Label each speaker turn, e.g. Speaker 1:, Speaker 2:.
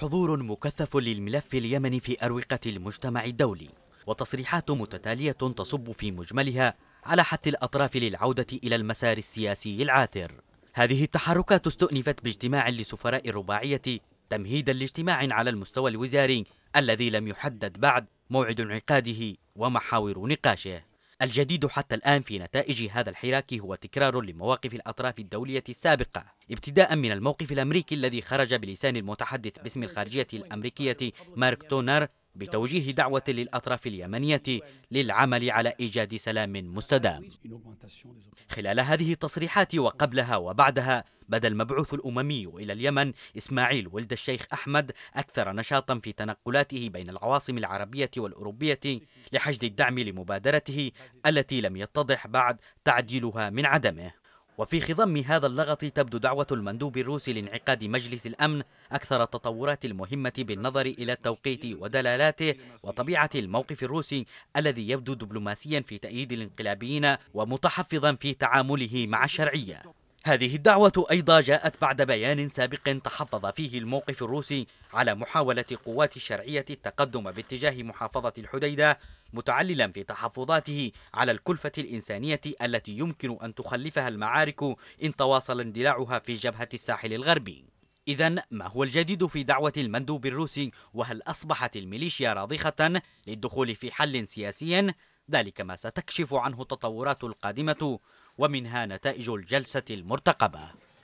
Speaker 1: حضور مكثف للملف اليمني في أروقة المجتمع الدولي وتصريحات متتالية تصب في مجملها على حث الأطراف للعودة إلى المسار السياسي العاثر هذه التحركات استؤنفت باجتماع لسفراء الرباعية تمهيدا لاجتماع على المستوى الوزاري الذي لم يحدد بعد موعد انعقاده ومحاور نقاشه الجديد حتى الآن في نتائج هذا الحراك هو تكرار لمواقف الأطراف الدولية السابقة ابتداء من الموقف الأمريكي الذي خرج بلسان المتحدث باسم الخارجية الأمريكية مارك تونر بتوجيه دعوة للأطراف اليمنية للعمل على إيجاد سلام مستدام خلال هذه التصريحات وقبلها وبعدها بدا المبعوث الأممي إلى اليمن إسماعيل ولد الشيخ أحمد أكثر نشاطا في تنقلاته بين العواصم العربية والأوروبية لحشد الدعم لمبادرته التي لم يتضح بعد تعديلها من عدمه وفي خضم هذا اللغط تبدو دعوة المندوب الروسي لانعقاد مجلس الأمن أكثر التطورات المهمة بالنظر إلى التوقيت ودلالاته وطبيعة الموقف الروسي الذي يبدو دبلوماسيا في تأييد الانقلابيين ومتحفظا في تعامله مع الشرعية هذه الدعوة أيضا جاءت بعد بيان سابق تحفظ فيه الموقف الروسي على محاولة قوات الشرعية التقدم باتجاه محافظة الحديدة متعللا في تحفظاته على الكلفة الإنسانية التي يمكن أن تخلفها المعارك إن تواصل اندلاعها في جبهة الساحل الغربي إذا ما هو الجديد في دعوة المندوب الروسي وهل أصبحت الميليشيا راضخة للدخول في حل سياسي؟ ذلك ما ستكشف عنه التطورات القادمة ومنها نتائج الجلسة المرتقبة